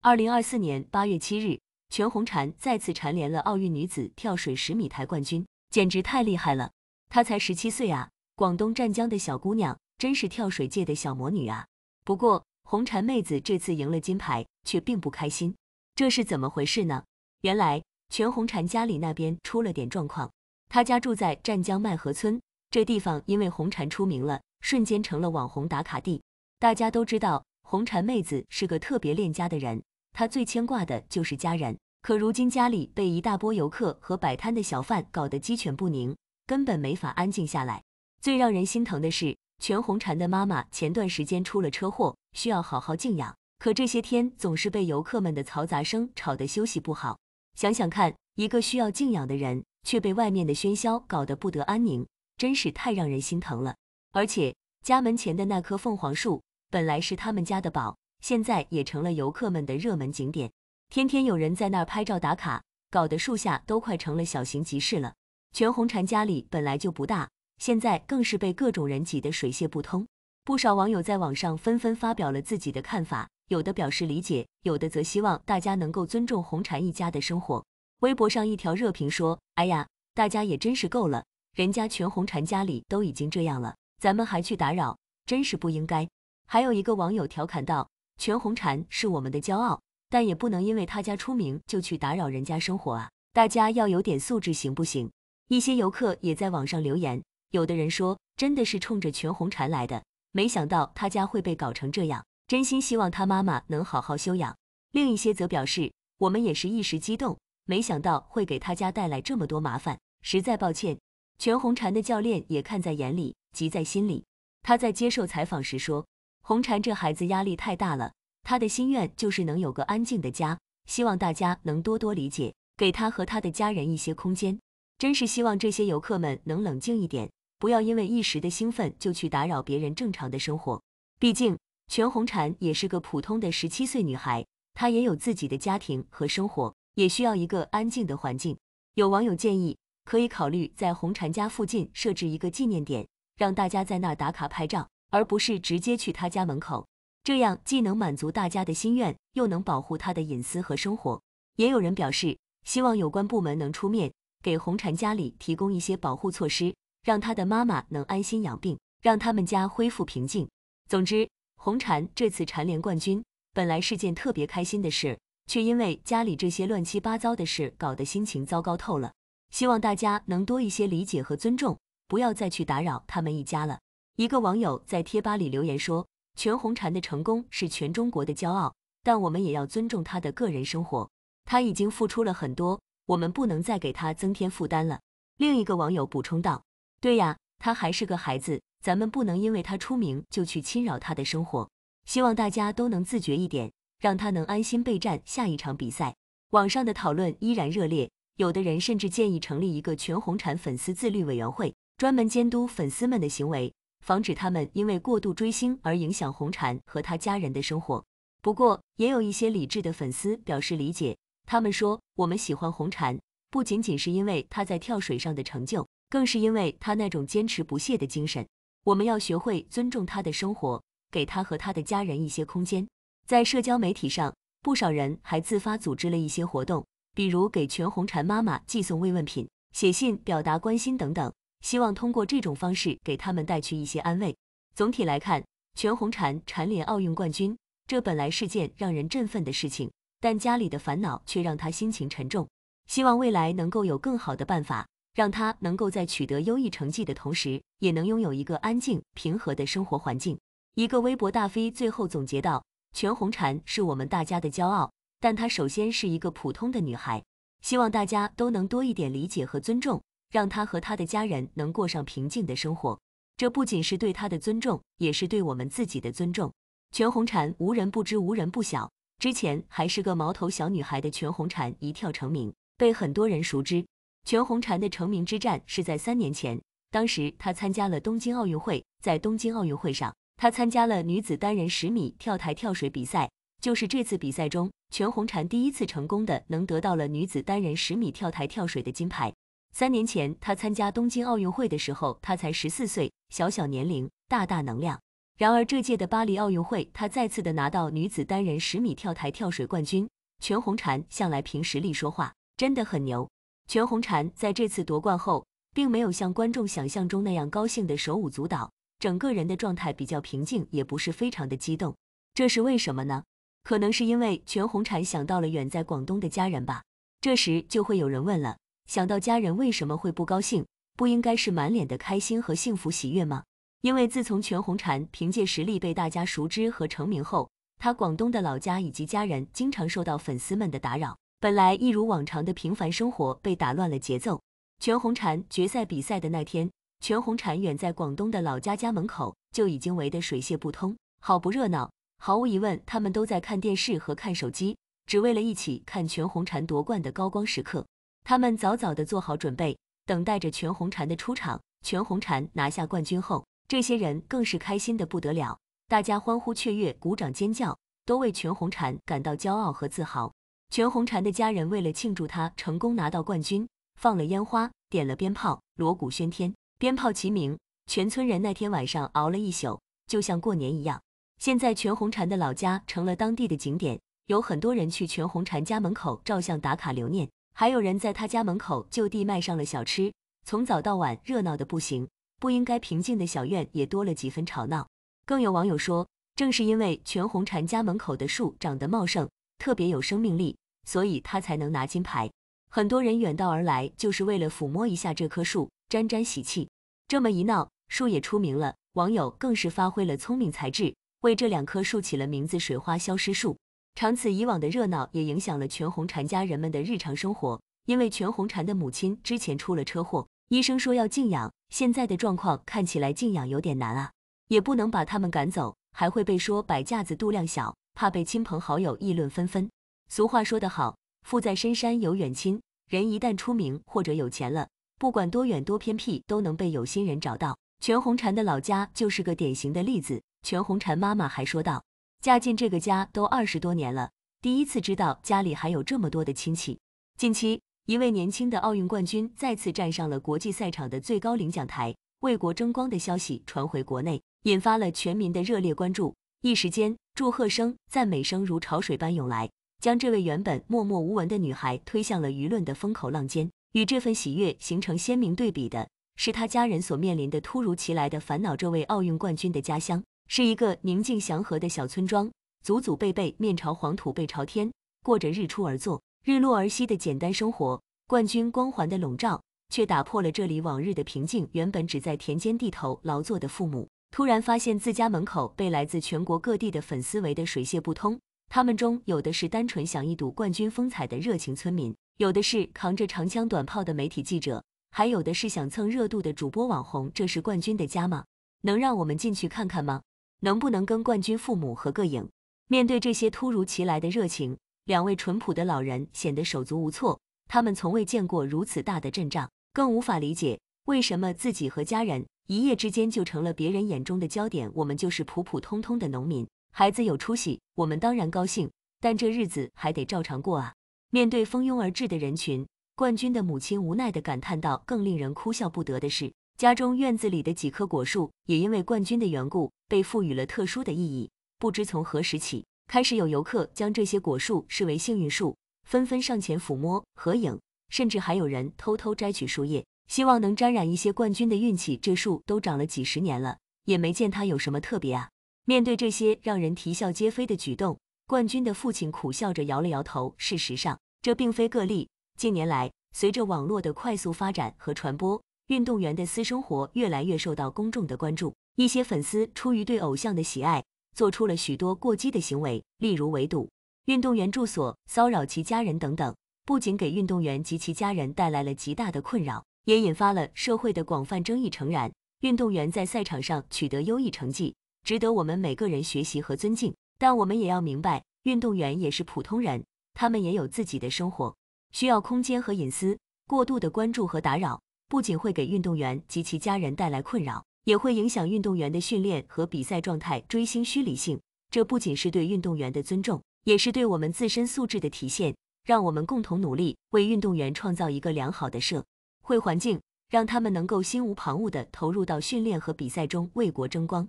二零二四年八月七日，全红婵再次蝉联了奥运女子跳水十米台冠军，简直太厉害了！她才十七岁啊，广东湛江的小姑娘真是跳水界的小魔女啊！不过，红婵妹子这次赢了金牌却并不开心，这是怎么回事呢？原来，全红婵家里那边出了点状况。她家住在湛江麦河村，这地方因为红婵出名了，瞬间成了网红打卡地。大家都知道，红婵妹子是个特别恋家的人。他最牵挂的就是家人，可如今家里被一大波游客和摆摊的小贩搞得鸡犬不宁，根本没法安静下来。最让人心疼的是，全红婵的妈妈前段时间出了车祸，需要好好静养，可这些天总是被游客们的嘈杂声吵得休息不好。想想看，一个需要静养的人，却被外面的喧嚣搞得不得安宁，真是太让人心疼了。而且，家门前的那棵凤凰树本来是他们家的宝。现在也成了游客们的热门景点，天天有人在那儿拍照打卡，搞得树下都快成了小型集市了。全红婵家里本来就不大，现在更是被各种人挤得水泄不通。不少网友在网上纷纷发表了自己的看法，有的表示理解，有的则希望大家能够尊重红婵一家的生活。微博上一条热评说：“哎呀，大家也真是够了，人家全红婵家里都已经这样了，咱们还去打扰，真是不应该。”还有一个网友调侃道。全红婵是我们的骄傲，但也不能因为她家出名就去打扰人家生活啊！大家要有点素质，行不行？一些游客也在网上留言，有的人说真的是冲着全红婵来的，没想到她家会被搞成这样，真心希望她妈妈能好好休养。另一些则表示，我们也是一时激动，没想到会给她家带来这么多麻烦，实在抱歉。全红婵的教练也看在眼里，急在心里。他在接受采访时说。红婵这孩子压力太大了，他的心愿就是能有个安静的家，希望大家能多多理解，给她和他的家人一些空间。真是希望这些游客们能冷静一点，不要因为一时的兴奋就去打扰别人正常的生活。毕竟，全红婵也是个普通的十七岁女孩，她也有自己的家庭和生活，也需要一个安静的环境。有网友建议，可以考虑在红婵家附近设置一个纪念点，让大家在那打卡拍照。而不是直接去他家门口，这样既能满足大家的心愿，又能保护他的隐私和生活。也有人表示，希望有关部门能出面给红婵家里提供一些保护措施，让他的妈妈能安心养病，让他们家恢复平静。总之，红婵这次蝉联冠军本来是件特别开心的事，却因为家里这些乱七八糟的事，搞得心情糟糕透了。希望大家能多一些理解和尊重，不要再去打扰他们一家了。一个网友在贴吧里留言说：“全红婵的成功是全中国的骄傲，但我们也要尊重她的个人生活。她已经付出了很多，我们不能再给她增添负担了。”另一个网友补充道：“对呀，她还是个孩子，咱们不能因为她出名就去侵扰她的生活。希望大家都能自觉一点，让她能安心备战下一场比赛。”网上的讨论依然热烈，有的人甚至建议成立一个全红婵粉丝自律委员会，专门监督粉丝们的行为。防止他们因为过度追星而影响红婵和他家人的生活。不过，也有一些理智的粉丝表示理解。他们说：“我们喜欢红婵，不仅仅是因为她在跳水上的成就，更是因为她那种坚持不懈的精神。我们要学会尊重她的生活，给她和她的家人一些空间。”在社交媒体上，不少人还自发组织了一些活动，比如给全红婵妈妈寄送慰问品、写信表达关心等等。希望通过这种方式给他们带去一些安慰。总体来看，全红婵蝉联奥运冠军，这本来是件让人振奋的事情，但家里的烦恼却让她心情沉重。希望未来能够有更好的办法，让她能够在取得优异成绩的同时，也能拥有一个安静平和的生活环境。一个微博大 V 最后总结道：“全红婵是我们大家的骄傲，但她首先是一个普通的女孩，希望大家都能多一点理解和尊重。”让她和他的家人能过上平静的生活，这不仅是对她的尊重，也是对我们自己的尊重。全红婵无人不知，无人不晓。之前还是个毛头小女孩的全红婵一跳成名，被很多人熟知。全红婵的成名之战是在三年前，当时她参加了东京奥运会，在东京奥运会上，她参加了女子单人十米跳台跳水比赛，就是这次比赛中，全红婵第一次成功的能得到了女子单人十米跳台跳水的金牌。三年前，他参加东京奥运会的时候，他才十四岁，小小年龄，大大能量。然而这届的巴黎奥运会，他再次的拿到女子单人十米跳台跳水冠军。全红婵向来凭实力说话，真的很牛。全红婵在这次夺冠后，并没有像观众想象中那样高兴的手舞足蹈，整个人的状态比较平静，也不是非常的激动。这是为什么呢？可能是因为全红婵想到了远在广东的家人吧。这时就会有人问了。想到家人为什么会不高兴？不应该是满脸的开心和幸福喜悦吗？因为自从全红婵凭借实力被大家熟知和成名后，他广东的老家以及家人经常受到粉丝们的打扰。本来一如往常的平凡生活被打乱了节奏。全红婵决赛比赛的那天，全红婵远在广东的老家家门口就已经围得水泄不通，好不热闹。毫无疑问，他们都在看电视和看手机，只为了一起看全红婵夺冠的高光时刻。他们早早的做好准备，等待着全红婵的出场。全红婵拿下冠军后，这些人更是开心的不得了，大家欢呼雀跃，鼓掌尖叫，都为全红婵感到骄傲和自豪。全红婵的家人为了庆祝她成功拿到冠军，放了烟花，点了鞭炮，锣鼓喧天，鞭炮齐鸣。全村人那天晚上熬了一宿，就像过年一样。现在全红婵的老家成了当地的景点，有很多人去全红婵家门口照相打卡留念。还有人在他家门口就地卖上了小吃，从早到晚热闹的不行。不应该平静的小院也多了几分吵闹。更有网友说，正是因为全红婵家门口的树长得茂盛，特别有生命力，所以他才能拿金牌。很多人远道而来就是为了抚摸一下这棵树，沾沾喜气。这么一闹，树也出名了，网友更是发挥了聪明才智，为这两棵树起了名字——水花消失树。长此以往的热闹也影响了全红婵家人们的日常生活，因为全红婵的母亲之前出了车祸，医生说要静养，现在的状况看起来静养有点难啊，也不能把他们赶走，还会被说摆架子、度量小，怕被亲朋好友议论纷纷。俗话说得好，富在深山有远亲，人一旦出名或者有钱了，不管多远多偏僻，都能被有心人找到。全红婵的老家就是个典型的例子。全红婵妈妈还说道。嫁进这个家都二十多年了，第一次知道家里还有这么多的亲戚。近期，一位年轻的奥运冠军再次站上了国际赛场的最高领奖台，为国争光的消息传回国内，引发了全民的热烈关注。一时间，祝贺声、赞美声如潮水般涌来，将这位原本默默无闻的女孩推向了舆论的风口浪尖。与这份喜悦形成鲜明对比的是，她家人所面临的突如其来的烦恼。这位奥运冠军的家乡。是一个宁静祥和的小村庄，祖祖辈辈面朝黄土背朝天，过着日出而作、日落而息的简单生活。冠军光环的笼罩，却打破了这里往日的平静。原本只在田间地头劳作的父母，突然发现自家门口被来自全国各地的粉丝围得水泄不通。他们中有的是单纯想一睹冠军风采的热情村民，有的是扛着长枪短炮的媒体记者，还有的是想蹭热度的主播网红。这是冠军的家吗？能让我们进去看看吗？能不能跟冠军父母合个影？面对这些突如其来的热情，两位淳朴的老人显得手足无措。他们从未见过如此大的阵仗，更无法理解为什么自己和家人一夜之间就成了别人眼中的焦点。我们就是普普通通的农民，孩子有出息，我们当然高兴，但这日子还得照常过啊。面对蜂拥而至的人群，冠军的母亲无奈的感叹道。更令人哭笑不得的是。家中院子里的几棵果树也因为冠军的缘故被赋予了特殊的意义。不知从何时起，开始有游客将这些果树视为幸运树，纷纷上前抚摸、合影，甚至还有人偷偷摘取树叶，希望能沾染一些冠军的运气。这树都长了几十年了，也没见它有什么特别啊！面对这些让人啼笑皆非的举动，冠军的父亲苦笑着摇了摇头。事实上，这并非个例。近年来，随着网络的快速发展和传播。运动员的私生活越来越受到公众的关注，一些粉丝出于对偶像的喜爱，做出了许多过激的行为，例如围堵运动员住所、骚扰其家人等等，不仅给运动员及其家人带来了极大的困扰，也引发了社会的广泛争议。诚然，运动员在赛场上取得优异成绩，值得我们每个人学习和尊敬，但我们也要明白，运动员也是普通人，他们也有自己的生活，需要空间和隐私，过度的关注和打扰。不仅会给运动员及其家人带来困扰，也会影响运动员的训练和比赛状态。追星虚理性，这不仅是对运动员的尊重，也是对我们自身素质的体现。让我们共同努力，为运动员创造一个良好的社会环境，让他们能够心无旁骛地投入到训练和比赛中，为国争光。